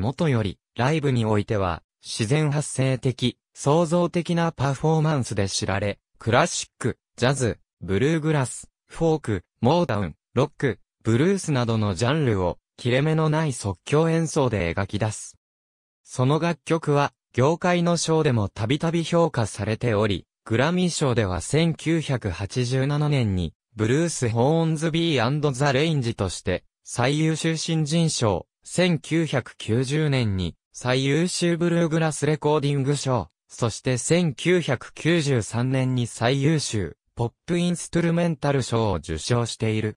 もとより、ライブにおいては、自然発生的、創造的なパフォーマンスで知られ、クラシック、ジャズ、ブルーグラス、フォーク、モータウン、ロック、ブルースなどのジャンルを、切れ目のない即興演奏で描き出す。その楽曲は、業界の賞でもたびたび評価されており、グラミー賞では1987年に、ブルース・ホーンズ・ビー・ザ・レインジとして、最優秀新人賞、1990年に最優秀ブルーグラスレコーディング賞、そして1993年に最優秀ポップインストゥルメンタル賞を受賞している。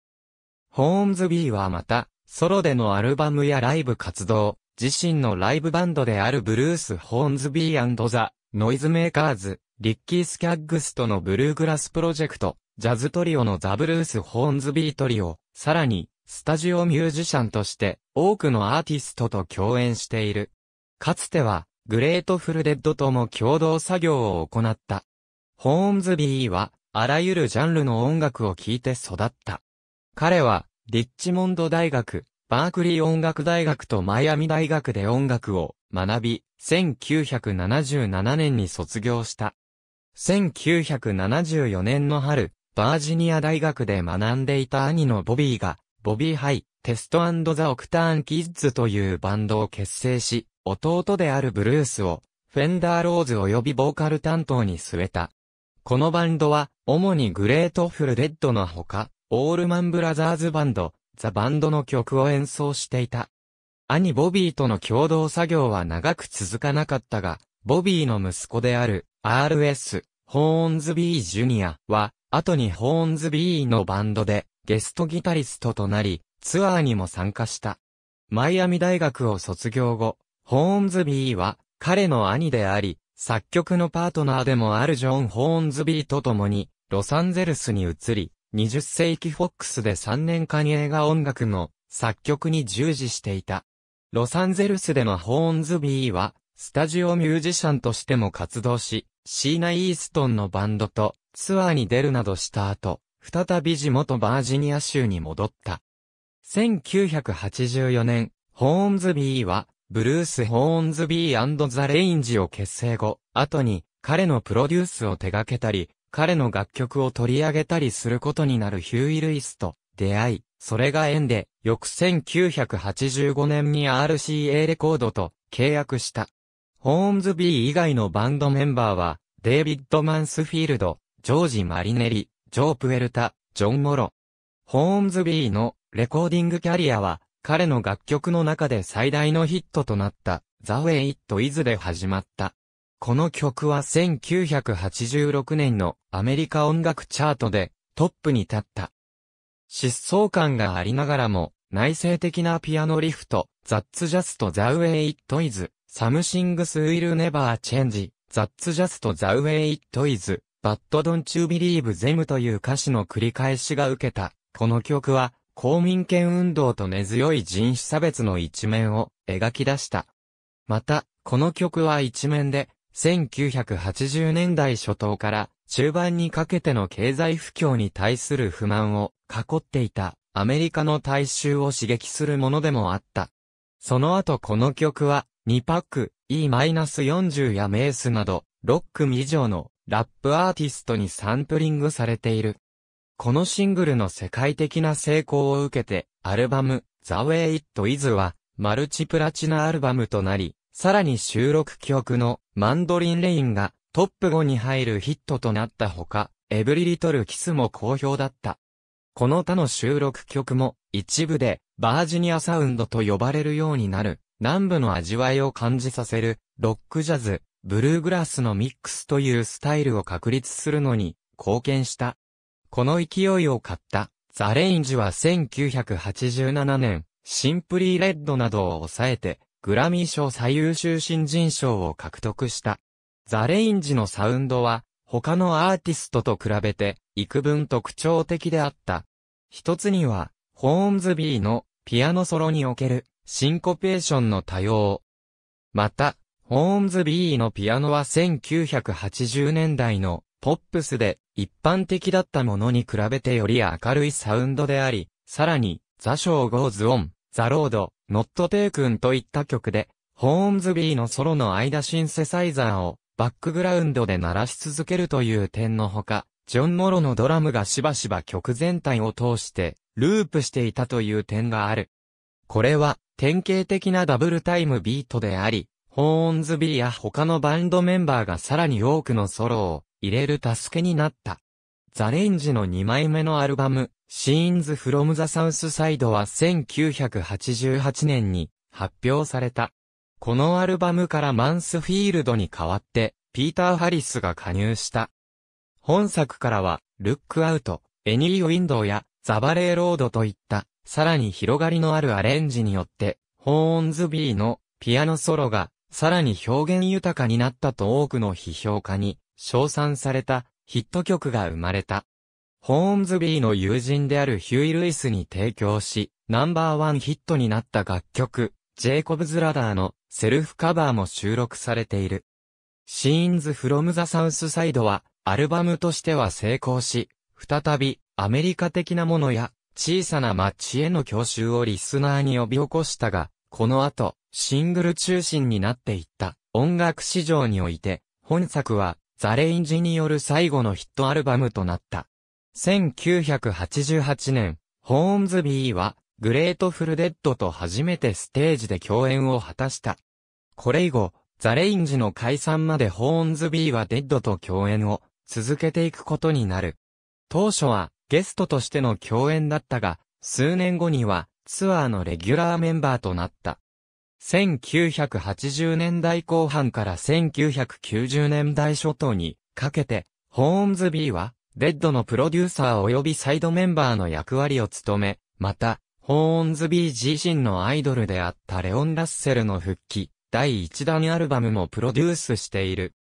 ホーンズビーはまた、ソロでのアルバムやライブ活動、自身のライブバンドであるブルース・ホーンズビーザ・ノイズメーカーズ、リッキー・スキャッグスとのブルーグラスプロジェクト、ジャズトリオのザ・ブルース・ホーンズビートリオ、さらに、スタジオミュージシャンとして多くのアーティストと共演している。かつては、グレートフルデッドとも共同作業を行った。ホーンズビーは、あらゆるジャンルの音楽を聴いて育った。彼は、リッチモンド大学、バークリー音楽大学とマイアミ大学で音楽を学び、1977年に卒業した。1974年の春、バージニア大学で学んでいた兄のボビーが、ボビー・ハイ、テストザ・オクターン・キッズというバンドを結成し、弟であるブルースを、フェンダー・ローズ及びボーカル担当に据えた。このバンドは、主にグレートフル・デッドのほか、オールマン・ブラザーズ・バンド、ザ・バンドの曲を演奏していた。兄ボビーとの共同作業は長く続かなかったが、ボビーの息子である RS、ホーンズビー・ジュニアは、後にホーンズビーのバンドでゲストギタリストとなり、ツアーにも参加した。マイアミ大学を卒業後、ホーンズビーは彼の兄であり、作曲のパートナーでもあるジョン・ホーンズビーと共に、ロサンゼルスに移り、20世紀フォックスで3年間映画音楽の作曲に従事していた。ロサンゼルスでのホーンズビーは、スタジオミュージシャンとしても活動し、シーナ・イーストンのバンドとツアーに出るなどした後、再び地元バージニア州に戻った。1984年、ホーンズビーは、ブルース・ホーンズビーザ・レインジを結成後、後に彼のプロデュースを手掛けたり、彼の楽曲を取り上げたりすることになるヒューイ・ルイスと出会い、それが縁で、翌1985年に RCA レコードと契約した。ホーンズビー以外のバンドメンバーは、デイビッド・マンスフィールド、ジョージ・マリネリ、ジョー・プエルタ、ジョン・モロ。ホーンズビーのレコーディングキャリアは、彼の楽曲の中で最大のヒットとなった、ザ・ウェイ・ a y It で始まった。この曲は1986年のアメリカ音楽チャートでトップに立った。疾走感がありながらも、内省的なピアノリフト、That's Just The Way It Is, Something Will Never Change, That's Just The Way It Is バッドドンチュービリーブゼムという歌詞の繰り返しが受けた、この曲は、公民権運動と根強い人種差別の一面を描き出した。また、この曲は一面で、1980年代初頭から中盤にかけての経済不況に対する不満を囲っていたアメリカの大衆を刺激するものでもあった。その後この曲は2パック E-40 やメースなど6組以上のラップアーティストにサンプリングされている。このシングルの世界的な成功を受けて、アルバム、The Way It Is は、マルチプラチナアルバムとなり、さらに収録曲の、マンドリンレインが、トップ5に入るヒットとなったほか、エブリリトルキスも好評だった。この他の収録曲も、一部で、バージニアサウンドと呼ばれるようになる、南部の味わいを感じさせる、ロックジャズ、ブルーグラスのミックスというスタイルを確立するのに貢献した。この勢いを買った、ザ・レインジは1987年、シンプリー・レッドなどを抑えて、グラミー賞最優秀新人賞を獲得した。ザ・レインジのサウンドは、他のアーティストと比べて、幾分特徴的であった。一つには、ホーンズビーのピアノソロにおけるシンコペーションの多様。また、ホーンズ・ビーのピアノは1980年代のポップスで一般的だったものに比べてより明るいサウンドであり、さらに、ザ・ショー・ゴーズ・オン、ザ・ロード、ノット・テイクンといった曲で、ホーンズ・ビーのソロの間シンセサイザーをバックグラウンドで鳴らし続けるという点のほか、ジョン・モロのドラムがしばしば曲全体を通してループしていたという点がある。これは典型的なダブルタイムビートであり、ホーンズビーや他のバンドメンバーがさらに多くのソロを入れる助けになった。ザレンジの2枚目のアルバム、シーンズ・フロム・ザ・サウス・サイドは1988年に発表された。このアルバムからマンスフィールドに代わって、ピーター・ハリスが加入した。本作からは、ルックアウト、エニー・ウィンドウや、ザ・バレー・ロードといった、さらに広がりのあるアレンジによって、ホーンズ・ビーのピアノソロがさらに表現豊かになったと多くの批評家に称賛されたヒット曲が生まれた。ホーンズビーの友人であるヒューイ・ルイスに提供し、ナンバーワンヒットになった楽曲、ジェイコブズ・ラダーのセルフカバーも収録されている。シーンズ・フロム・ザ・サウス・サイドは、アルバムとしては成功し、再び、アメリカ的なものや、小さな街への郷愁をリスナーに呼び起こしたが、この後、シングル中心になっていった音楽市場において、本作はザ・レインジによる最後のヒットアルバムとなった。1988年、ホーンズビーはグレートフルデッドと初めてステージで共演を果たした。これ以後、ザ・レインジの解散までホーンズビーはデッドと共演を続けていくことになる。当初はゲストとしての共演だったが、数年後にはツアーのレギュラーメンバーとなった。1980年代後半から1990年代初頭にかけて、ホーンズビーは、デッドのプロデューサー及びサイドメンバーの役割を務め、また、ホーンズビー自身のアイドルであったレオン・ラッセルの復帰、第1弾アルバムもプロデュースしている。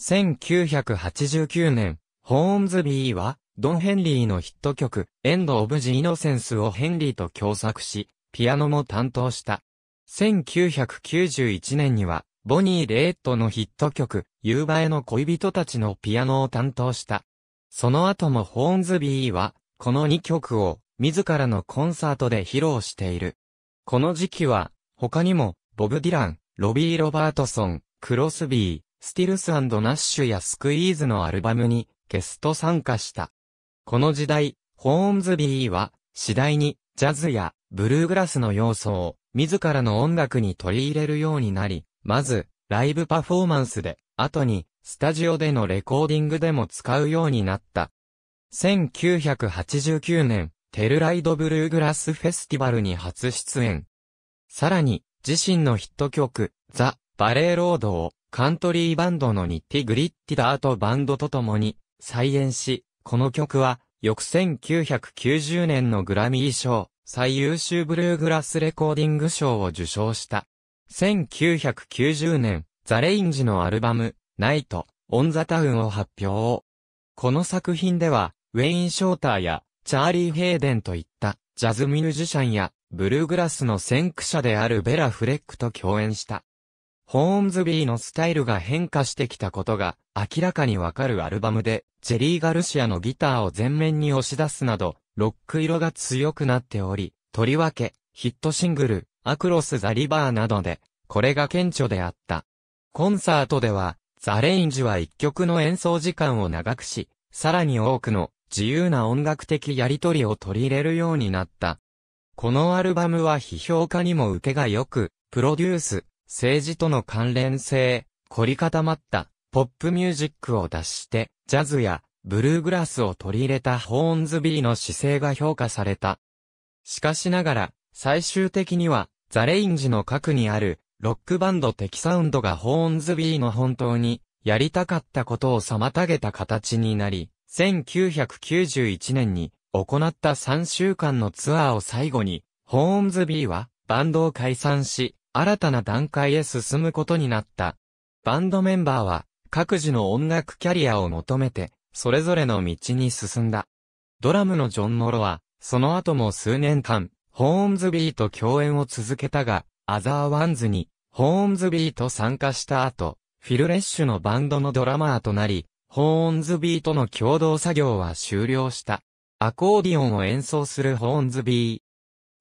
1989年、ホーンズビーは、ドン・ヘンリーのヒット曲、エンド・オブ・ジ・イノセンスをヘンリーと共作し、ピアノも担当した。1991年には、ボニー・レーットのヒット曲、夕映えの恋人たちのピアノを担当した。その後もホーンズビーは、この2曲を、自らのコンサートで披露している。この時期は、他にも、ボブ・ディラン、ロビー・ロバートソン、クロスビー、スティルスナッシュやスクイーズのアルバムに、ゲスト参加した。この時代、ホーンズビーは、次第に、ジャズや、ブルーグラスの要素を自らの音楽に取り入れるようになり、まず、ライブパフォーマンスで、後に、スタジオでのレコーディングでも使うようになった。1989年、テルライドブルーグラスフェスティバルに初出演。さらに、自身のヒット曲、ザ・バレーロードをカントリーバンドのニッティ・グリッティダートバンドと共に再演し、この曲は翌1990年のグラミー賞、最優秀ブルーグラスレコーディング賞を受賞した。1990年、ザ・レインジのアルバム、ナイト、オン・ザ・タウンを発表。この作品では、ウェイン・ショーターや、チャーリー・ヘイデンといった、ジャズミュージシャンや、ブルーグラスの先駆者であるベラ・フレックと共演した。ホーンズビーのスタイルが変化してきたことが明らかにわかるアルバムで、ジェリー・ガルシアのギターを前面に押し出すなど、ロック色が強くなっており、とりわけ、ヒットシングル、アクロス・ザ・リバーなどで、これが顕著であった。コンサートでは、ザ・レインジは一曲の演奏時間を長くし、さらに多くの自由な音楽的やりとりを取り入れるようになった。このアルバムは批評家にも受けが良く、プロデュース、政治との関連性、凝り固まった、ポップミュージックを脱して、ジャズやブルーグラスを取り入れたホーンズビーの姿勢が評価された。しかしながら、最終的には、ザレインジの核にある、ロックバンド的サウンドがホーンズビーの本当に、やりたかったことを妨げた形になり、1991年に行った3週間のツアーを最後に、ホーンズビーはバンドを解散し、新たな段階へ進むことになった。バンドメンバーは各自の音楽キャリアを求めてそれぞれの道に進んだ。ドラムのジョン・モロは、その後も数年間、ホーンズビーと共演を続けたが、アザーワンズに、ホーンズビーと参加した後、フィルレッシュのバンドのドラマーとなり、ホーンズビーとの共同作業は終了した。アコーディオンを演奏するホーンズビー。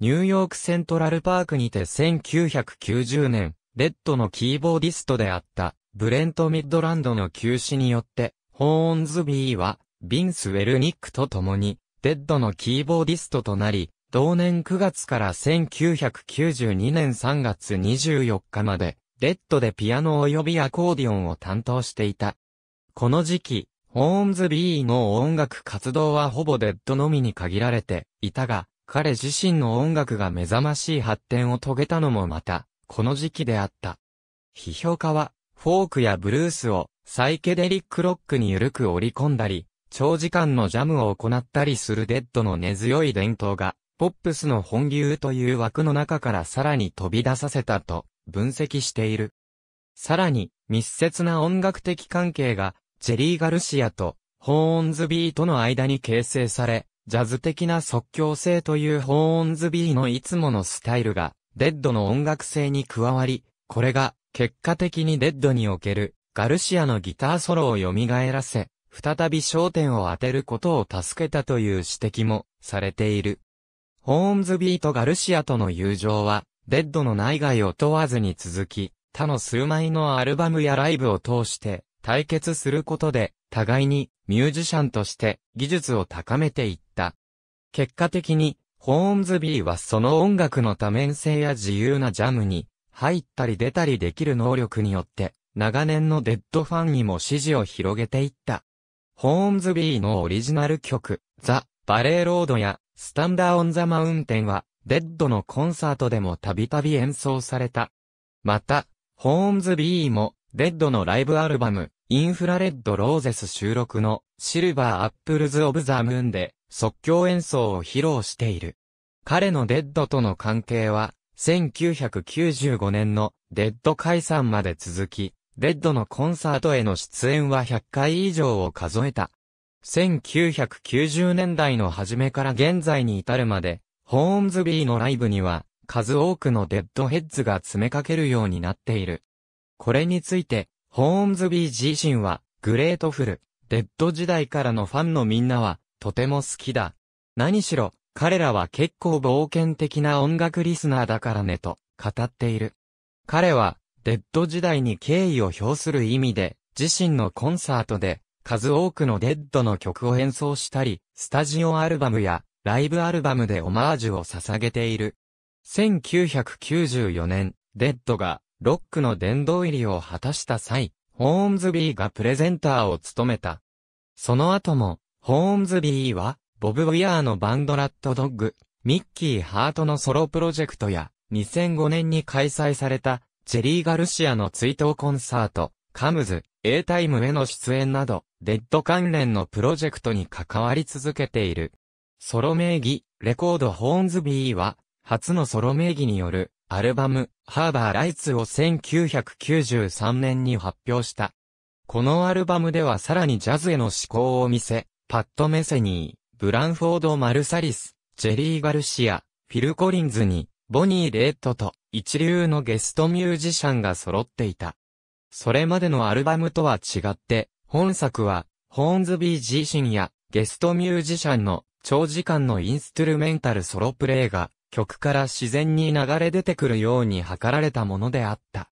ニューヨークセントラルパークにて1990年、レッドのキーボーディストであった、ブレント・ミッドランドの休止によって、ホーンズビーは、ビンス・ウェルニックと共に、デッドのキーボーディストとなり、同年9月から1992年3月24日まで、デッドでピアノ及びアコーディオンを担当していた。この時期、ホーンズビーの音楽活動はほぼデッドのみに限られていたが、彼自身の音楽が目覚ましい発展を遂げたのもまた、この時期であった。批評家は、フォークやブルースを、サイケデリックロックに緩く織り込んだり、長時間のジャムを行ったりするデッドの根強い伝統が、ポップスの本流という枠の中からさらに飛び出させたと分析している。さらに、密接な音楽的関係が、ジェリー・ガルシアと、ホーンズビーとの間に形成され、ジャズ的な即興性というホーンズビーのいつものスタイルが、デッドの音楽性に加わり、これが、結果的にデッドにおける、ガルシアのギターソロを蘇らせ、再び焦点を当てることを助けたという指摘もされている。ホーンズビーとガルシアとの友情は、デッドの内外を問わずに続き、他の数枚のアルバムやライブを通して、対決することで、互いにミュージシャンとして技術を高めていった。結果的に、ホーンズビーはその音楽の多面性や自由なジャムに、入ったり出たりできる能力によって、長年のデッドファンにも支持を広げていった。ホーンズビーのオリジナル曲、ザ・バレーロードや、スタンダー・オン・ザ・マウンテンは、デッドのコンサートでもたびたび演奏された。また、ホーンズビーも、デッドのライブアルバム、インフラレッド・ローゼス収録の、シルバー・アップルズ・オブ・ザ・ムーンで、即興演奏を披露している。彼のデッドとの関係は、1995年のデッド解散まで続き、レッドのコンサートへの出演は100回以上を数えた。1990年代の初めから現在に至るまで、ホーンズビーのライブには、数多くのデッドヘッズが詰めかけるようになっている。これについて、ホーンズビー自身は、グレートフル、デッド時代からのファンのみんなは、とても好きだ。何しろ、彼らは結構冒険的な音楽リスナーだからねと、語っている。彼は、デッド時代に敬意を表する意味で、自身のコンサートで、数多くのデッドの曲を演奏したり、スタジオアルバムや、ライブアルバムでオマージュを捧げている。1994年、デッドが、ロックの殿堂入りを果たした際、ホーンズビーがプレゼンターを務めた。その後も、ホーンズビーは、ボブ・ウィアーのバンドラットドッグ、ミッキー・ハートのソロプロジェクトや、2005年に開催されたチェリー・ガルシアの追悼コンサート、カムズ、A タイムへの出演など、デッド関連のプロジェクトに関わり続けている。ソロ名義、レコードホーンズビーは、初のソロ名義による、アルバム、ハーバーライツを1993年に発表した。このアルバムではさらにジャズへの思考を見せ、パッド・メセニー、ブランフォード・マルサリス、ジェリー・ガルシア、フィル・コリンズに、ボニー・レッドと、一流のゲストミュージシャンが揃っていた。それまでのアルバムとは違って、本作は、ホーンズビー自身やゲストミュージシャンの長時間のインストゥルメンタルソロプレイが曲から自然に流れ出てくるように図られたものであった。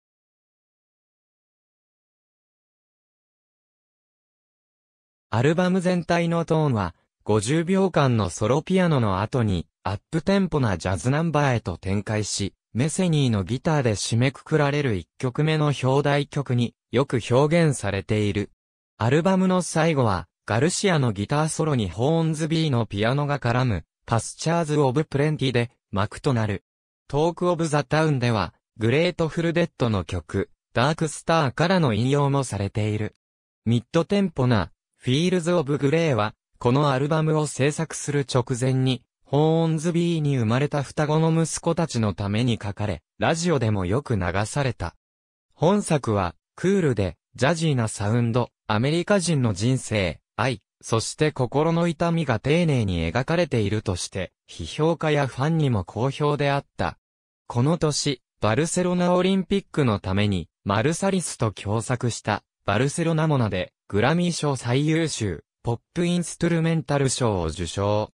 アルバム全体のトーンは、50秒間のソロピアノの後に、アップテンポなジャズナンバーへと展開し、メセニーのギターで締めくくられる一曲目の表題曲によく表現されている。アルバムの最後は、ガルシアのギターソロにホーンズビーのピアノが絡む、パスチャーズ・オブ・プレンティで幕となる。トーク・オブ・ザ・タウンでは、グレート・フル・デッドの曲、ダーク・スターからの引用もされている。ミッドテンポな、フィールズ・オブ・グレーは、このアルバムを制作する直前に、ホーンズビーに生まれた双子の息子たちのために書かれ、ラジオでもよく流された。本作は、クールで、ジャジーなサウンド、アメリカ人の人生、愛、そして心の痛みが丁寧に描かれているとして、批評家やファンにも好評であった。この年、バルセロナオリンピックのために、マルサリスと共作した、バルセロナモナで、グラミー賞最優秀、ポップインストゥルメンタル賞を受賞。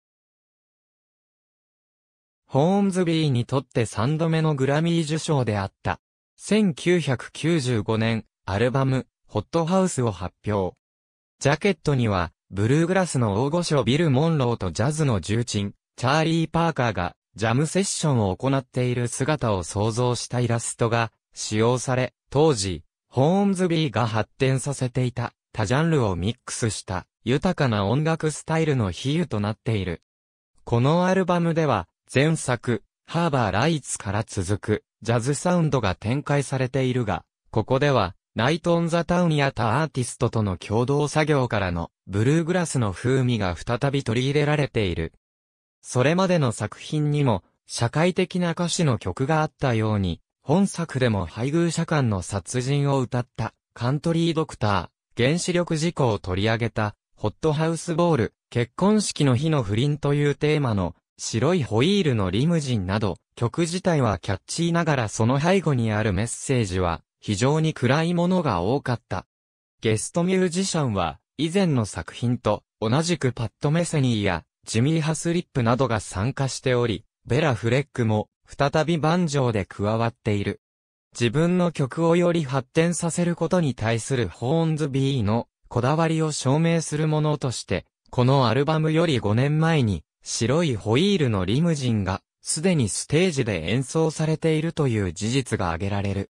ホーンズビーにとって3度目のグラミー受賞であった。1995年、アルバム、ホットハウスを発表。ジャケットには、ブルーグラスの大御所ビル・モンローとジャズの重鎮、チャーリー・パーカーが、ジャムセッションを行っている姿を想像したイラストが、使用され、当時、ホーンズビーが発展させていた、他ジャンルをミックスした、豊かな音楽スタイルの比喩となっている。このアルバムでは、前作、ハーバーライツから続く、ジャズサウンドが展開されているが、ここでは、ナイト・オン・ザ・タウンや他アーティストとの共同作業からの、ブルーグラスの風味が再び取り入れられている。それまでの作品にも、社会的な歌詞の曲があったように、本作でも配偶者間の殺人を歌った、カントリードクター、原子力事故を取り上げた、ホットハウスボール、結婚式の日の不倫というテーマの白いホイールのリムジンなど、曲自体はキャッチーながらその背後にあるメッセージは、非常に暗いものが多かった。ゲストミュージシャンは、以前の作品と、同じくパッド・メセニーや、ジミー・ハスリップなどが参加しており、ベラ・フレックも、再びバンジョーで加わっている。自分の曲をより発展させることに対するホーンズ・ビーのこだわりを証明するものとして、このアルバムより5年前に白いホイールのリムジンが、すでにステージで演奏されているという事実が挙げられる。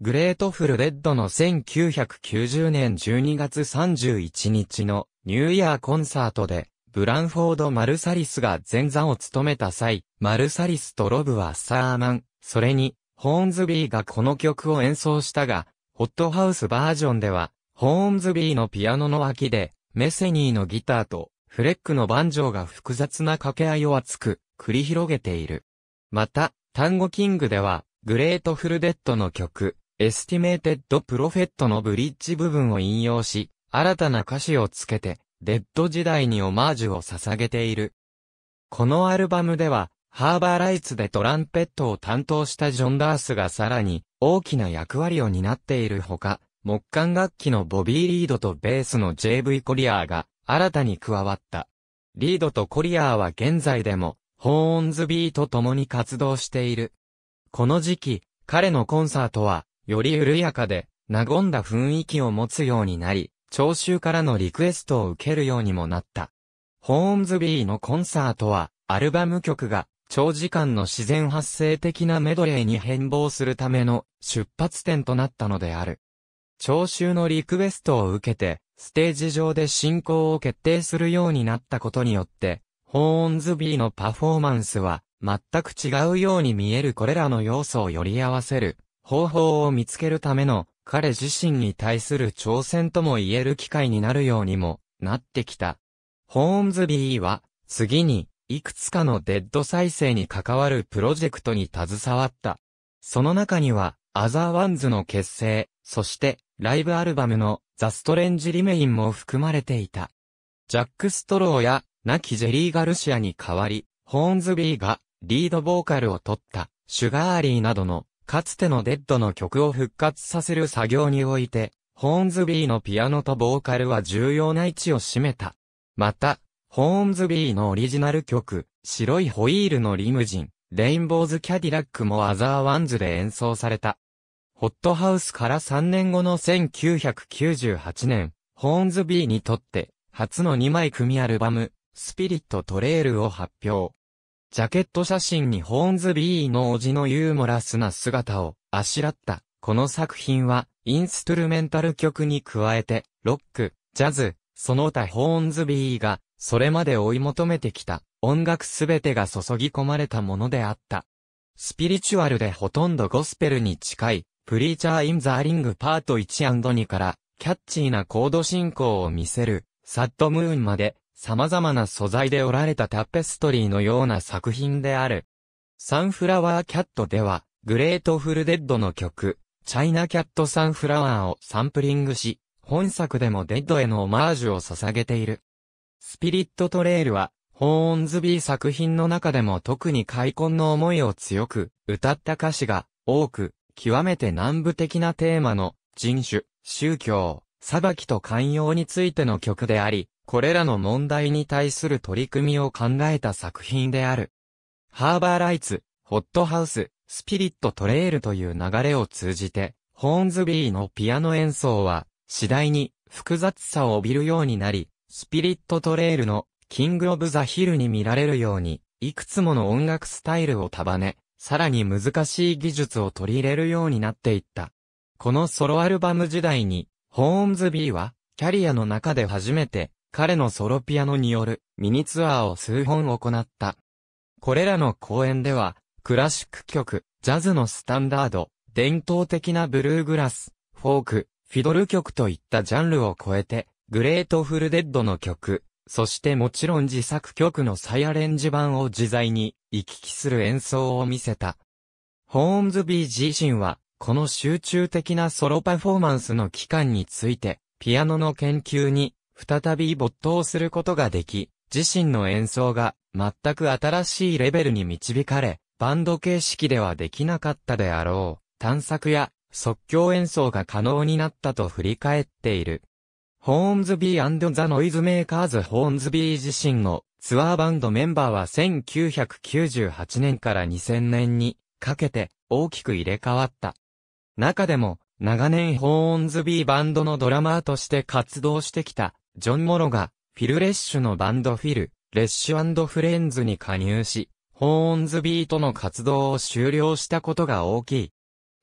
グレートフルレッドの1990年12月31日のニューイヤーコンサートで、ブランフォード・マルサリスが前座を務めた際、マルサリスとロブはサーマン、それに、ホーンズビーがこの曲を演奏したが、ホットハウスバージョンでは、ホーンズビーのピアノの脇で、メセニーのギターと、フレックのバンジョーが複雑な掛け合いを厚く、繰り広げている。また、単語キングでは、グレートフルデッドの曲、エスティメーテッドプロフェットのブリッジ部分を引用し、新たな歌詞をつけて、デッド時代にオマージュを捧げている。このアルバムでは、ハーバーライツでトランペットを担当したジョン・ダースがさらに大きな役割を担っているほか、木管楽器のボビー・リードとベースの JV コリアーが新たに加わった。リードとコリアーは現在でも、ホーンズビーと共に活動している。この時期、彼のコンサートは、より緩やかで、和んだ雰囲気を持つようになり、聴衆からのリクエストを受けるようにもなった。ホーンズビーのコンサートは、アルバム曲が、長時間の自然発生的なメドレーに変貌するための出発点となったのである。聴衆のリクエストを受けて、ステージ上で進行を決定するようになったことによって、ホーンズビーのパフォーマンスは全く違うように見えるこれらの要素をより合わせる方法を見つけるための彼自身に対する挑戦とも言える機会になるようにもなってきた。ホーンズビーは次にいくつかのデッド再生に関わるプロジェクトに携わった。その中にはアザーワンズの結成、そしてライブアルバムのザ・ストレンジ・リメインも含まれていた。ジャック・ストローや亡きジェリー・ガルシアに代わり、ホーンズビーがリードボーカルを取ったシュガーリーなどのかつてのデッドの曲を復活させる作業において、ホーンズビーのピアノとボーカルは重要な位置を占めた。また、ホーンズビーのオリジナル曲、白いホイールのリムジン、レインボーズ・キャディラックもアザー・ワンズで演奏された。ホットハウスから3年後の1998年、ホーンズビーにとって、初の2枚組アルバム、スピリットトレールを発表。ジャケット写真にホーンズビーのおじのユーモラスな姿をあしらった。この作品は、インストゥルメンタル曲に加えて、ロック、ジャズ、その他ホーンズビーが、それまで追い求めてきた、音楽すべてが注ぎ込まれたものであった。スピリチュアルでほとんどゴスペルに近い、プリーチャー・イン・ザ・リングパート 1&2 から、キャッチーなコード進行を見せる、サッドムーンまで、様々な素材で織られたタペストリーのような作品である。サンフラワーキャットでは、グレートフルデッドの曲、チャイナキャットサンフラワーをサンプリングし、本作でもデッドへのオマージュを捧げている。スピリットトレイルは、ホーンズビー作品の中でも特に開墾の思いを強く、歌った歌詞が多く、極めて南部的なテーマの人種、宗教、裁きと寛容についての曲であり、これらの問題に対する取り組みを考えた作品である。ハーバーライツ、ホットハウス、スピリットトレールという流れを通じて、ホーンズビーのピアノ演奏は、次第に複雑さを帯びるようになり、スピリットトレールのキングオブザヒルに見られるように、いくつもの音楽スタイルを束ね、さらに難しい技術を取り入れるようになっていった。このソロアルバム時代に、ホーンズビーは、キャリアの中で初めて、彼のソロピアノによるミニツアーを数本行った。これらの公演では、クラシック曲、ジャズのスタンダード、伝統的なブルーグラス、フォーク、フィドル曲といったジャンルを超えて、グレートフルデッドの曲、そしてもちろん自作曲の再アレンジ版を自在に行き来する演奏を見せた。ホーンズビー自身は、この集中的なソロパフォーマンスの期間について、ピアノの研究に、再び没頭することができ、自身の演奏が、全く新しいレベルに導かれ、バンド形式ではできなかったであろう、探索や、即興演奏が可能になったと振り返っている。ホーンズビーザ・ノイズメーカーズ・ホーンズビー自身のツアーバンドメンバーは1998年から2000年にかけて大きく入れ替わった。中でも、長年ホーンズビーバンドのドラマーとして活動してきた、ジョン・モロが、フィル・レッシュのバンドフィル、レッシュフレンズに加入し、ホーンズビーとの活動を終了したことが大きい。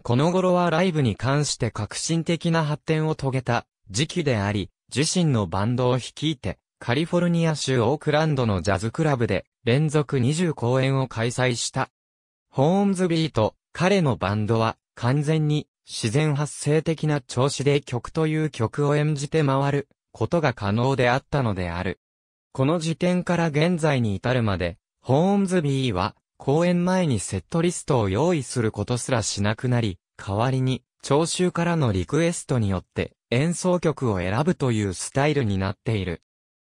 この頃はライブに関して革新的な発展を遂げた時期であり、自身のバンドを率いて、カリフォルニア州オークランドのジャズクラブで連続20公演を開催した。ホーンズビーと彼のバンドは完全に自然発生的な調子で曲という曲を演じて回ることが可能であったのである。この時点から現在に至るまで、ホーンズビーは公演前にセットリストを用意することすらしなくなり、代わりに聴衆からのリクエストによって演奏曲を選ぶというスタイルになっている。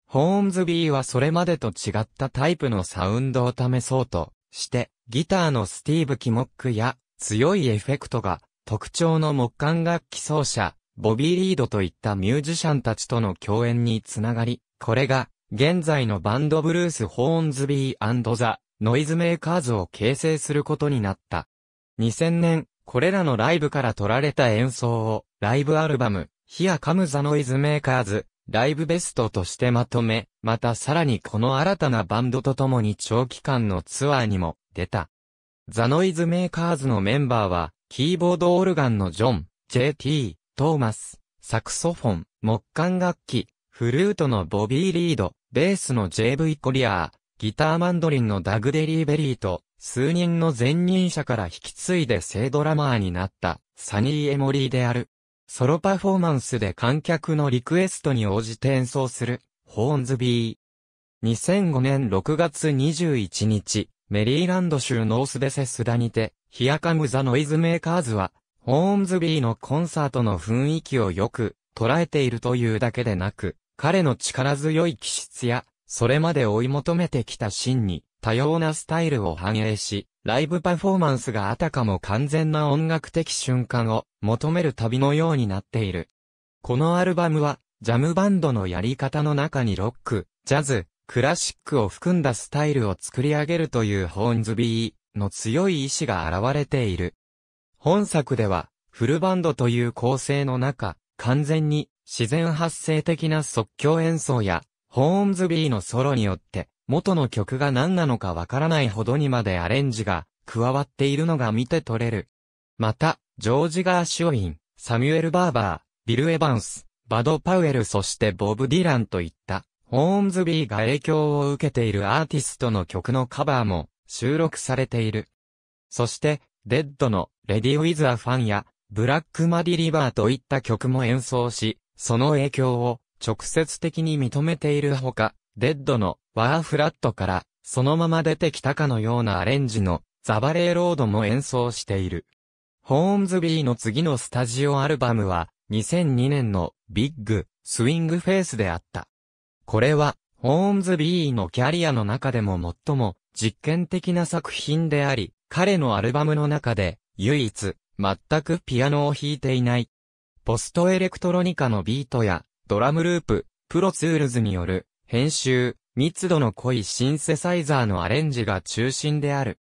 ホーンズビーはそれまでと違ったタイプのサウンドを試そうとして、ギターのスティーブ・キモックや強いエフェクトが特徴の木管楽器奏者、ボビー・リードといったミュージシャンたちとの共演につながり、これが現在のバンドブルース・ホーンズビーザ・ノイズメーカーズを形成することになった。2000年、これらのライブから取られた演奏をライブアルバム、ヒアカムザノイズメーカーズライブベストとしてまとめ、またさらにこの新たなバンドと共に長期間のツアーにも出た。ザ・ノイズメーカーズのメンバーは、キーボードオルガンのジョン、JT、トーマス、サクソフォン、木管楽器、フルートのボビー・リード、ベースの JV コリアー、ギターマンドリンのダグデリーベリーと、数人の前任者から引き継いで正ドラマーになった、サニー・エモリーである。ソロパフォーマンスで観客のリクエストに応じて演奏する、ホーンズビー。2005年6月21日、メリーランド州ノースベセスダにて、ヒアカムザノイズメーカーズは、ホーンズビーのコンサートの雰囲気をよく捉えているというだけでなく、彼の力強い気質や、それまで追い求めてきた真に、多様なスタイルを反映し、ライブパフォーマンスがあたかも完全な音楽的瞬間を求める旅のようになっている。このアルバムは、ジャムバンドのやり方の中にロック、ジャズ、クラシックを含んだスタイルを作り上げるというホーンズビーの強い意志が現れている。本作では、フルバンドという構成の中、完全に自然発生的な即興演奏や、ホーンズビーのソロによって、元の曲が何なのかわからないほどにまでアレンジが加わっているのが見て取れる。また、ジョージ・ガーシュウィン、サミュエル・バーバー、ビル・エヴァンス、バド・パウエルそしてボブ・ディランといった、ホーンズビーが影響を受けているアーティストの曲のカバーも収録されている。そして、デッドのレディ・ウィズ・ア・ファンや、ブラック・マディ・リバーといった曲も演奏し、その影響を直接的に認めているほか、デッドのワーフラットからそのまま出てきたかのようなアレンジのザバレーロードも演奏している。ホーンズビーの次のスタジオアルバムは、2002年のビッグ、スイングフェイスであった。これは、ホーンズビーのキャリアの中でも最も実験的な作品であり、彼のアルバムの中で、唯一、全くピアノを弾いていない。ポストエレクトロニカのビートや、ドラムループ、プロツールズによる、編集、密度の濃いシンセサイザーのアレンジが中心である。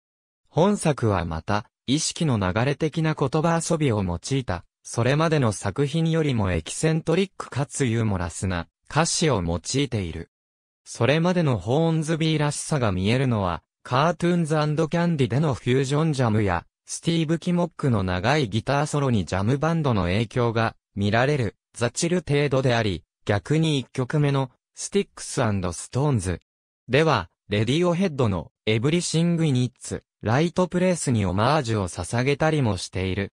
本作はまた、意識の流れ的な言葉遊びを用いた、それまでの作品よりもエキセントリックかつユーモラスな歌詞を用いている。それまでのホーンズビーらしさが見えるのは、カートゥーンズキャンディでのフュージョンジャムや、スティーブ・キモックの長いギターソロにジャムバンドの影響が見られる、ザチル程度であり、逆に一曲目の、スティックスストーンズ。では、レディオヘッドの、エブリシング・イニッツ、ライトプレースにオマージュを捧げたりもしている。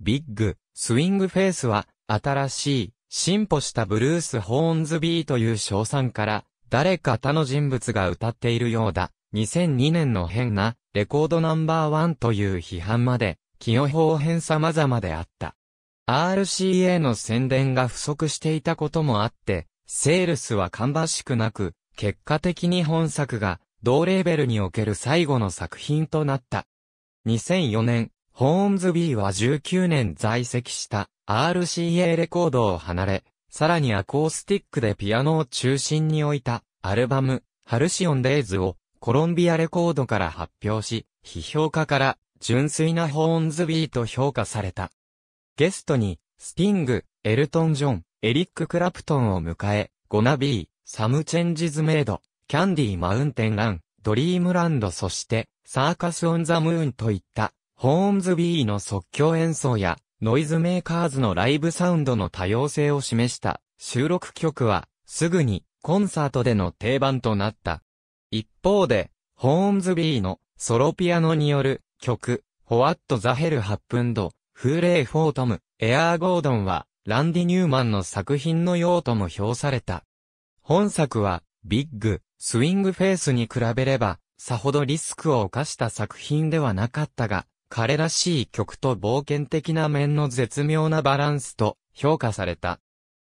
ビッグ、スイングフェースは、新しい、進歩したブルース・ホーンズビーという称賛から、誰か他の人物が歌っているようだ。2002年の変な、レコードナンバーワンという批判まで、気用法変様々であった。RCA の宣伝が不足していたこともあって、セールスは芳しくなく、結果的に本作が同レーベルにおける最後の作品となった。2004年、ホーンズビーは19年在籍した RCA レコードを離れ、さらにアコースティックでピアノを中心に置いたアルバム、ハルシオンデイズをコロンビアレコードから発表し、批評家から純粋なホーンズビーと評価された。ゲストに、スティング、エルトン・ジョン、エリック・クラプトンを迎え、ゴナビー、サム・チェンジズ・メイド、キャンディーマウンテンラン、ドリームランドそして、サーカスオンザムーンといった、ホーンズビーの即興演奏や、ノイズメーカーズのライブサウンドの多様性を示した収録曲は、すぐにコンサートでの定番となった。一方で、ホーンズビーのソロピアノによる曲、ホワットザヘルハップンド、フーレイ・フォートム、エアー・ゴードンは、ランディ・ニューマンの作品の用とも評された。本作は、ビッグ、スイングフェースに比べれば、さほどリスクを犯した作品ではなかったが、彼らしい曲と冒険的な面の絶妙なバランスと評価された。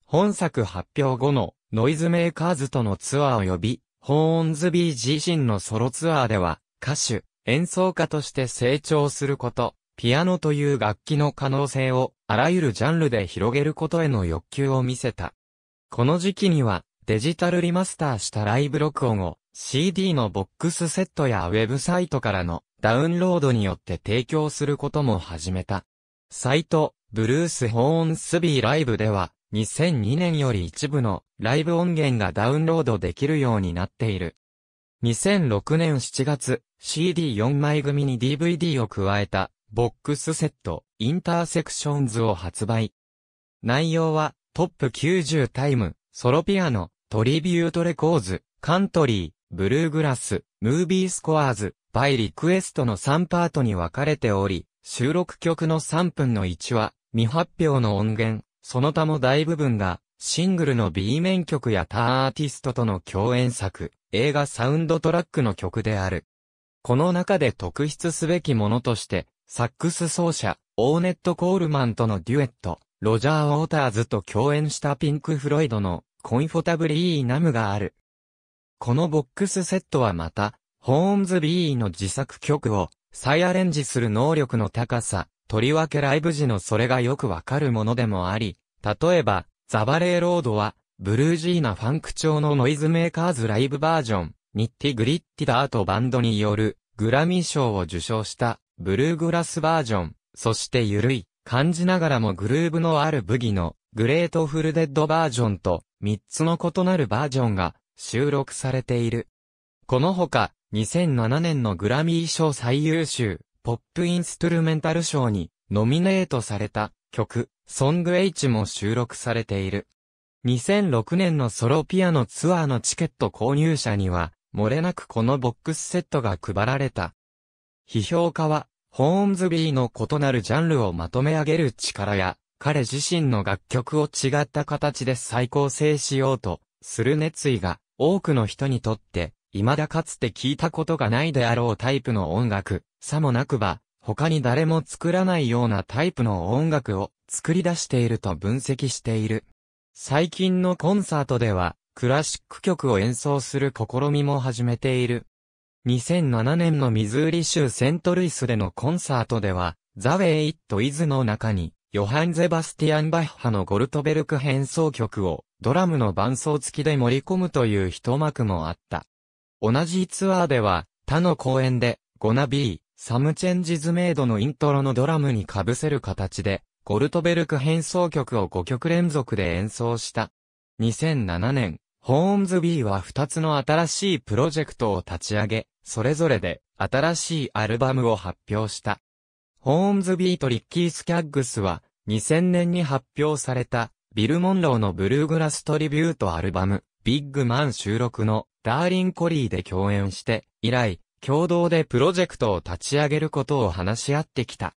本作発表後のノイズメーカーズとのツアー及び、ホーンズビー自身のソロツアーでは、歌手、演奏家として成長すること、ピアノという楽器の可能性をあらゆるジャンルで広げることへの欲求を見せた。この時期には、デジタルリマスターしたライブ録音を CD のボックスセットやウェブサイトからのダウンロードによって提供することも始めた。サイト、ブルース・ホーンスビーライブでは、2002年より一部のライブ音源がダウンロードできるようになっている。2006年7月、CD4 枚組に DVD を加えた、ボックスセット、インターセクションズを発売。内容は、トップ90タイム、ソロピアノ、トリビュートレコーズ、カントリー、ブルーグラス、ムービースコアーズ、バイリクエストの3パートに分かれており、収録曲の3分の1は、未発表の音源、その他も大部分が、シングルの B 面曲やターアーティストとの共演作、映画サウンドトラックの曲である。この中で特筆すべきものとして、サックス奏者、オーネット・コールマンとのデュエット、ロジャー・ウォーターズと共演したピンク・フロイドのコンフォタブリーナムがある。このボックスセットはまた、ホーンズビーの自作曲を再アレンジする能力の高さ、とりわけライブ時のそれがよくわかるものでもあり、例えば、ザバレーロードは、ブルージーなファンク調のノイズメーカーズライブバージョン、ニッティグリッティダートバンドによる、グラミー賞を受賞した、ブルーグラスバージョン、そしてゆるい、感じながらもグルーブのあるブギの、グレートフルデッドバージョンと3つの異なるバージョンが収録されている。このほか、2007年のグラミー賞最優秀、ポップインストゥルメンタル賞にノミネートされた曲、ソング H も収録されている。2006年のソロピアノツアーのチケット購入者には、漏れなくこのボックスセットが配られた。批評家は、ホーンズビーの異なるジャンルをまとめ上げる力や、彼自身の楽曲を違った形で再構成しようとする熱意が多くの人にとって未だかつて聞いたことがないであろうタイプの音楽、さもなくば他に誰も作らないようなタイプの音楽を作り出していると分析している。最近のコンサートではクラシック曲を演奏する試みも始めている。2007年のミズーリ州セントルイスでのコンサートでは、ザ・ウェイ・イット・イズの中に、ヨハン・ゼバスティアン・バッハのゴルトベルク変奏曲をドラムの伴奏付きで盛り込むという一幕もあった。同じツアーでは他の公演でゴナビー、サムチェンジズメイドのイントロのドラムに被せる形でゴルトベルク変奏曲を5曲連続で演奏した。2007年、ホーンズビーは2つの新しいプロジェクトを立ち上げ、それぞれで新しいアルバムを発表した。ホーンズビーとリッキー・スキャッグスは、2000年に発表された、ビル・モンローのブルーグラストリビュートアルバム、ビッグマン収録の、ダーリン・コリーで共演して、以来、共同でプロジェクトを立ち上げることを話し合ってきた。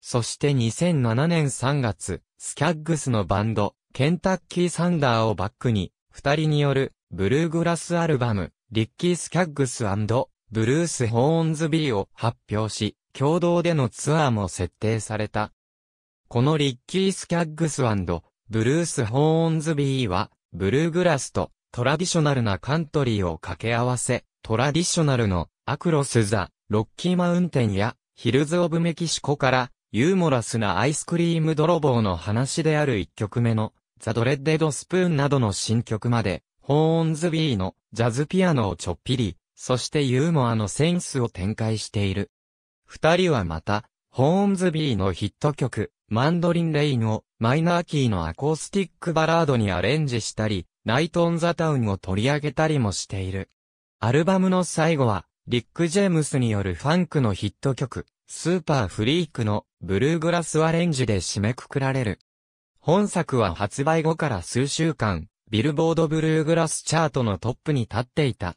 そして2007年3月、スキャッグスのバンド、ケンタッキー・サンダーをバックに、二人による、ブルーグラスアルバム、リッキー・スキャッグスブルース・ホーンズ・ビーを発表し、共同でのツアーも設定された。このリッキー・スキャッグスブルース・ホーンズビーは、ブルーグラスとトラディショナルなカントリーを掛け合わせ、トラディショナルのアクロス・ザ・ロッキーマウンテンやヒルズ・オブ・メキシコからユーモラスなアイスクリーム泥棒の話である一曲目のザ・ドレッデド・スプーンなどの新曲まで、ホーンズビーのジャズピアノをちょっぴり、そしてユーモアのセンスを展開している。二人はまた、ホーンズビーのヒット曲、マンドリン・レインをマイナーキーのアコースティックバラードにアレンジしたり、ナイト・オン・ザ・タウンを取り上げたりもしている。アルバムの最後は、リック・ジェームスによるファンクのヒット曲、スーパーフリークのブルーグラスアレンジで締めくくられる。本作は発売後から数週間、ビルボードブルーグラスチャートのトップに立っていた。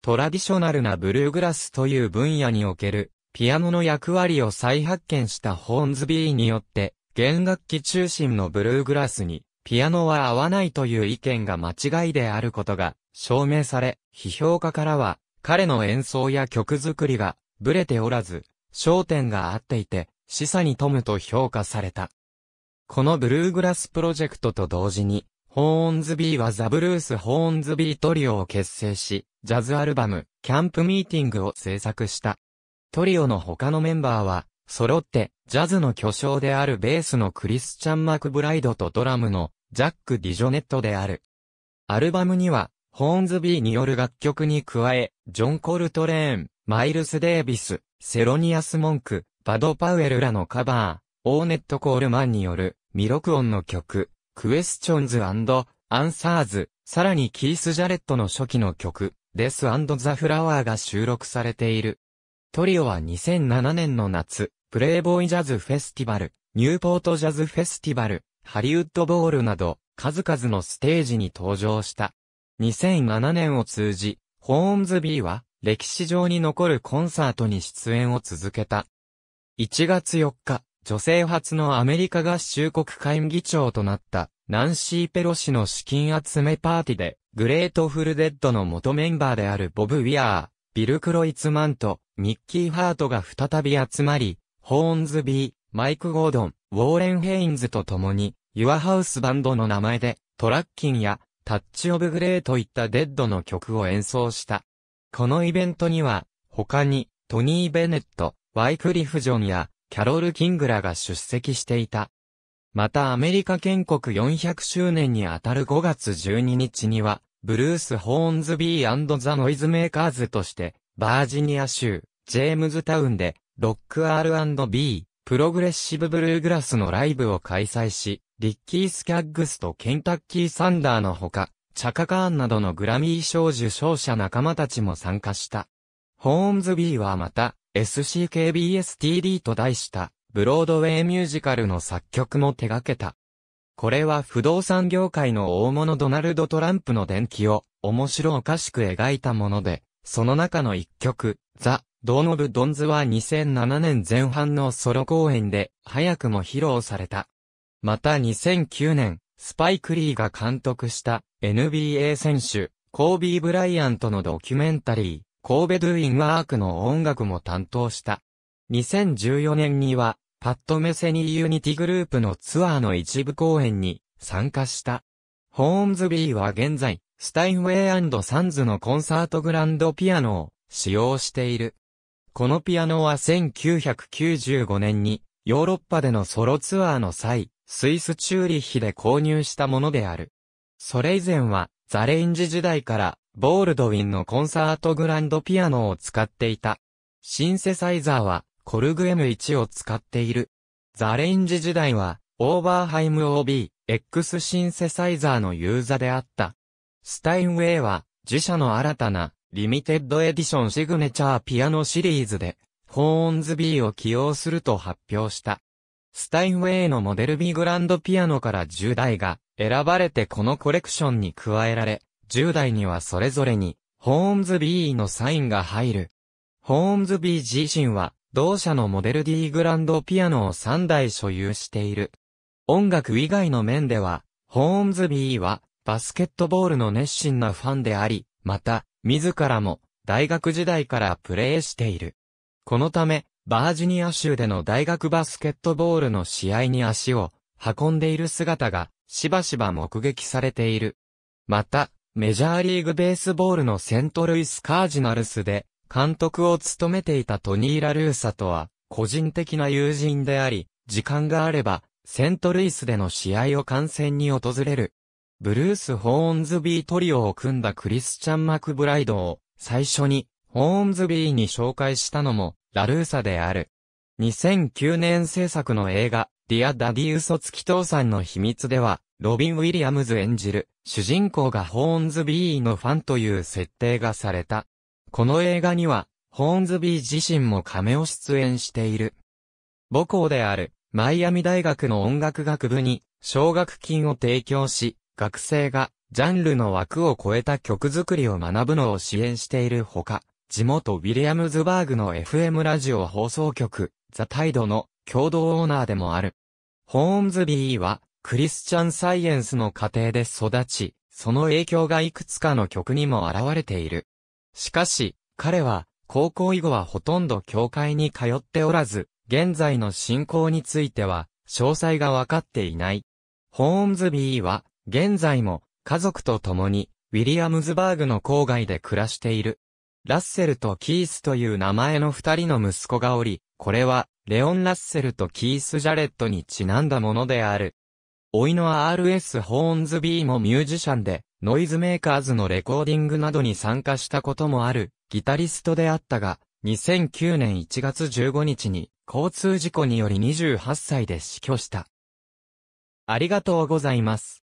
トラディショナルなブルーグラスという分野におけるピアノの役割を再発見したホーンズビーによって、弦楽器中心のブルーグラスに、ピアノは合わないという意見が間違いであることが証明され、批評家からは、彼の演奏や曲作りが、ブレておらず、焦点が合っていて、示唆に富むと評価された。このブルーグラスプロジェクトと同時に、ホーンズビーはザ・ブルース・ホーンズビートリオを結成し、ジャズアルバム、キャンプミーティングを制作した。トリオの他のメンバーは、揃って、ジャズの巨匠であるベースのクリスチャン・マクブライドとドラムのジャック・ディジョネットである。アルバムには、ホーンズビーによる楽曲に加え、ジョン・コルトレーン、マイルス・デービス、セロニアス・モンク、バド・パウエルらのカバー、オーネット・コールマンによる、ミロクオンの曲、クエスチョンズ・アンサーズ、さらにキース・ジャレットの初期の曲、デス・ザ・フラワーが収録されている。トリオは2007年の夏、プレイボーイジャズフェスティバル、ニューポートジャズフェスティバル、ハリウッドボールなど、数々のステージに登場した。2007年を通じ、ホーンズビーは、歴史上に残るコンサートに出演を続けた。1月4日、女性初のアメリカ合衆国会議長となった、ナンシー・ペロシの資金集めパーティーで、グレートフルデッドの元メンバーであるボブ・ウィアー、ビル・クロイツマンと、ミッキー・ハートが再び集まり、ホーンズビー、マイク・ゴードン、ウォーレン・ヘインズと共に、ユアハウスバンドの名前で、トラッキンや、タッチ・オブ・グレーといったデッドの曲を演奏した。このイベントには、他に、トニー・ベネット、ワイクリフ・ジョンや、キャロル・キングらが出席していた。またアメリカ建国400周年にあたる5月12日には、ブルース・ホーンズビーザ・ノイズメーカーズとして、バージニア州、ジェームズタウンで、ロック R&B、プログレッシブブルーグラスのライブを開催し、リッキー・スキャッグスとケンタッキー・サンダーのほか、チャカカーンなどのグラミー賞受賞者仲間たちも参加した。ホーンズビーはまた、SCKBSTD と題した、ブロードウェイミュージカルの作曲も手掛けた。これは不動産業界の大物ドナルド・トランプの伝記を面白おかしく描いたもので、その中の一曲、ザ・ドーノブ・ドンズは2007年前半のソロ公演で早くも披露された。また2009年、スパイク・リーが監督した NBA 選手、コービー・ブライアントのドキュメンタリー、神戸ドゥインワークの音楽も担当した。2014年には、パッドメセニー・ユニティグループのツアーの一部公演に参加した。ホーンズビーは現在、スタインウェイサンズのコンサートグランドピアノを使用している。このピアノは1995年にヨーロッパでのソロツアーの際、スイスチューリッヒで購入したものである。それ以前はザレインジ時代からボールドウィンのコンサートグランドピアノを使っていた。シンセサイザーはコルグ M1 を使っている。ザレインジ時代はオーバーハイム OB、X シンセサイザーのユーザーであった。スタインウェイは、自社の新たな、リミテッドエディションシグネチャーピアノシリーズで、ホーンズ B を起用すると発表した。スタインウェイのモデル B グランドピアノから10台が選ばれてこのコレクションに加えられ、10台にはそれぞれに、ホーンズ B のサインが入る。ホーンズ B 自身は、同社のモデル D グランドピアノを3台所有している。音楽以外の面では、ホーンズ B は、バスケットボールの熱心なファンであり、また、自らも、大学時代からプレーしている。このため、バージニア州での大学バスケットボールの試合に足を運んでいる姿がしばしば目撃されている。また、メジャーリーグベースボールのセントルイスカージナルスで監督を務めていたトニー・ラルーサとは個人的な友人であり、時間があればセントルイスでの試合を観戦に訪れるブルース・ホーンズビートリオを組んだクリスチャン・マクブライドを最初にホーンズビーに紹介したのもラルーサである。2009年制作の映画ディア・ダディ・嘘つき父さんの秘密ではロビン・ウィリアムズ演じる主人公がホーンズビーのファンという設定がされた。この映画にはホーンズビー自身も亀を出演している。母校であるマイアミ大学の音楽学部に奨学金を提供し、学生がジャンルの枠を超えた曲作りを学ぶのを支援しているほか、地元ウィリアムズバーグの FM ラジオ放送局、ザ・タイドの共同オーナーでもある。ホーンズビーは、クリスチャンサイエンスの過程で育ち、その影響がいくつかの曲にも現れている。しかし、彼は、高校以後はほとんど教会に通っておらず、現在の信仰については、詳細がわかっていない。ホーンズビーは、現在も家族と共にウィリアムズバーグの郊外で暮らしている。ラッセルとキースという名前の二人の息子がおり、これはレオン・ラッセルとキース・ジャレットにちなんだものである。老いの RS ホーンズビーもミュージシャンで、ノイズメーカーズのレコーディングなどに参加したこともある、ギタリストであったが、2009年1月15日に、交通事故により28歳で死去した。ありがとうございます。